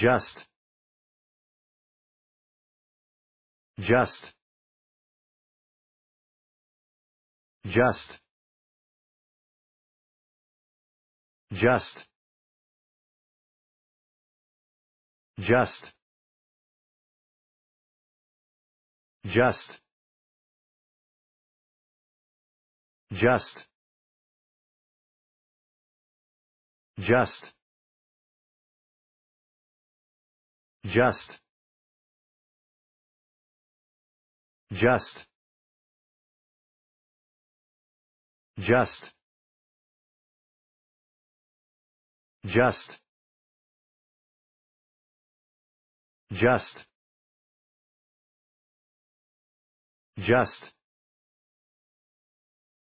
Just. Just. Just. Just. Just. Just. Just. Just. just just just just just just